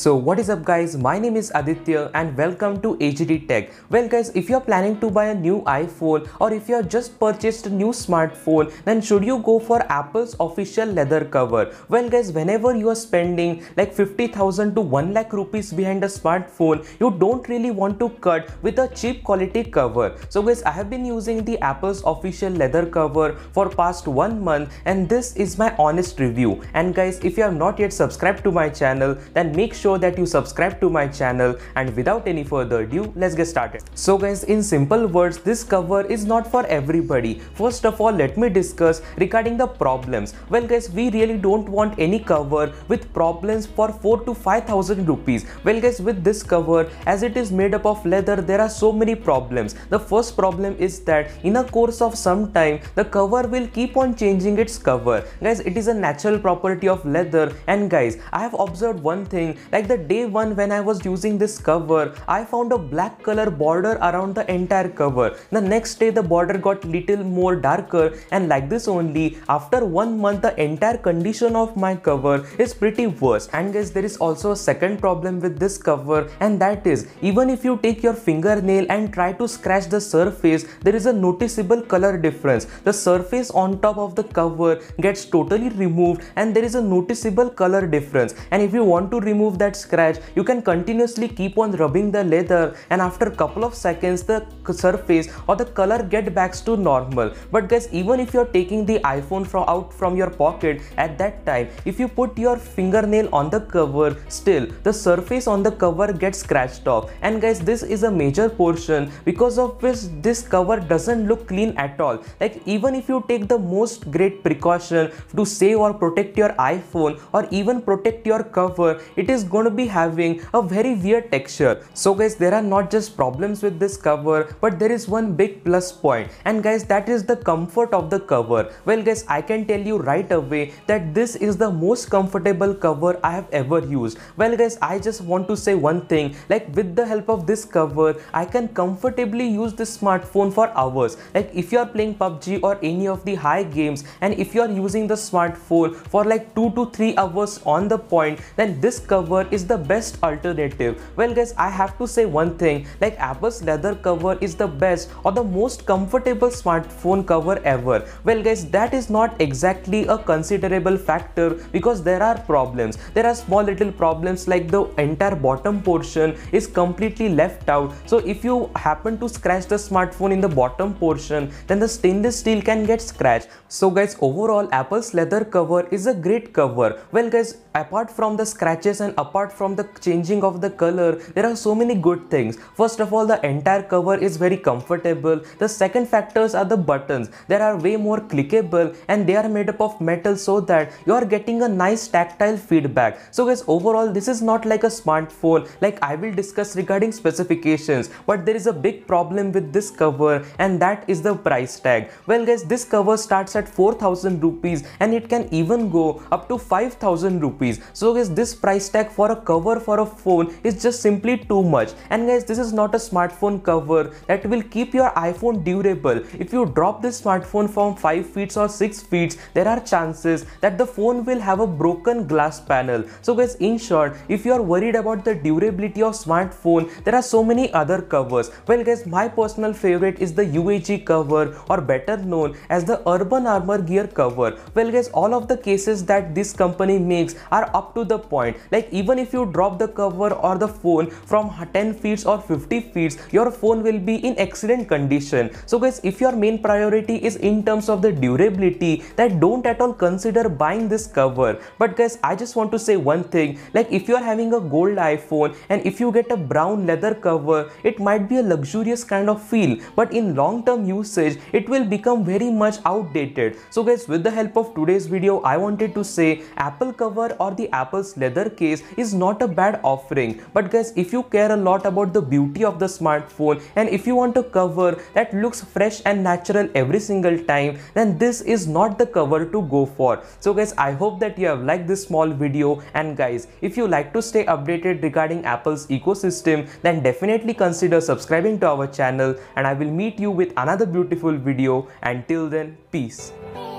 So what is up guys, my name is Aditya and welcome to HD Tech. Well guys, if you are planning to buy a new iPhone or if you have just purchased a new smartphone, then should you go for Apple's official leather cover? Well guys, whenever you are spending like 50,000 to 1 lakh rupees behind a smartphone, you don't really want to cut with a cheap quality cover. So guys, I have been using the Apple's official leather cover for past one month and this is my honest review. And guys, if you are not yet subscribed to my channel, then make sure sure that you subscribe to my channel and without any further ado, let's get started. So guys, in simple words, this cover is not for everybody. First of all, let me discuss regarding the problems. Well guys, we really don't want any cover with problems for 4 to 5000 rupees. Well guys, with this cover, as it is made up of leather, there are so many problems. The first problem is that in a course of some time, the cover will keep on changing its cover. Guys, it is a natural property of leather and guys, I have observed one thing like like the day one when I was using this cover, I found a black color border around the entire cover. The next day the border got little more darker and like this only, after one month the entire condition of my cover is pretty worse. And guys there is also a second problem with this cover and that is even if you take your fingernail and try to scratch the surface, there is a noticeable color difference. The surface on top of the cover gets totally removed and there is a noticeable color difference. And if you want to remove that that scratch, you can continuously keep on rubbing the leather and after couple of seconds the surface or the color get back to normal. But guys, even if you're taking the iPhone from out from your pocket at that time, if you put your fingernail on the cover still, the surface on the cover gets scratched off. And guys, this is a major portion because of which this cover doesn't look clean at all. Like even if you take the most great precaution to save or protect your iPhone or even protect your cover, it is going going to be having a very weird texture. So guys, there are not just problems with this cover, but there is one big plus point. And guys, that is the comfort of the cover. Well guys, I can tell you right away that this is the most comfortable cover I have ever used. Well guys, I just want to say one thing, like with the help of this cover, I can comfortably use this smartphone for hours. Like if you are playing PUBG or any of the high games and if you are using the smartphone for like 2 to 3 hours on the point, then this cover is the best alternative? Well guys, I have to say one thing like Apple's leather cover is the best or the most comfortable smartphone cover ever. Well guys, that is not exactly a considerable factor because there are problems. There are small little problems like the entire bottom portion is completely left out. So if you happen to scratch the smartphone in the bottom portion, then the stainless steel can get scratched. So guys, overall Apple's leather cover is a great cover. Well guys, apart from the scratches and apart apart from the changing of the color there are so many good things first of all the entire cover is very comfortable the second factors are the buttons there are way more clickable and they are made up of metal so that you are getting a nice tactile feedback so guys overall this is not like a smartphone like I will discuss regarding specifications but there is a big problem with this cover and that is the price tag well guys this cover starts at 4000 rupees and it can even go up to 5000 rupees so guys this price tag for a cover for a phone is just simply too much. And guys, this is not a smartphone cover that will keep your iPhone durable. If you drop this smartphone from 5 feet or 6 feet, there are chances that the phone will have a broken glass panel. So guys, in short, if you are worried about the durability of smartphone, there are so many other covers. Well guys, my personal favorite is the UAG cover or better known as the Urban Armor Gear cover. Well guys, all of the cases that this company makes are up to the point. Like even even if you drop the cover or the phone from 10 feet or 50 feet your phone will be in excellent condition so guys if your main priority is in terms of the durability that don't at all consider buying this cover but guys I just want to say one thing like if you are having a gold iPhone and if you get a brown leather cover it might be a luxurious kind of feel but in long term usage it will become very much outdated so guys with the help of today's video I wanted to say Apple cover or the Apple's leather case is not a bad offering. But guys, if you care a lot about the beauty of the smartphone and if you want a cover that looks fresh and natural every single time, then this is not the cover to go for. So guys, I hope that you have liked this small video and guys, if you like to stay updated regarding Apple's ecosystem, then definitely consider subscribing to our channel and I will meet you with another beautiful video. Until then, peace.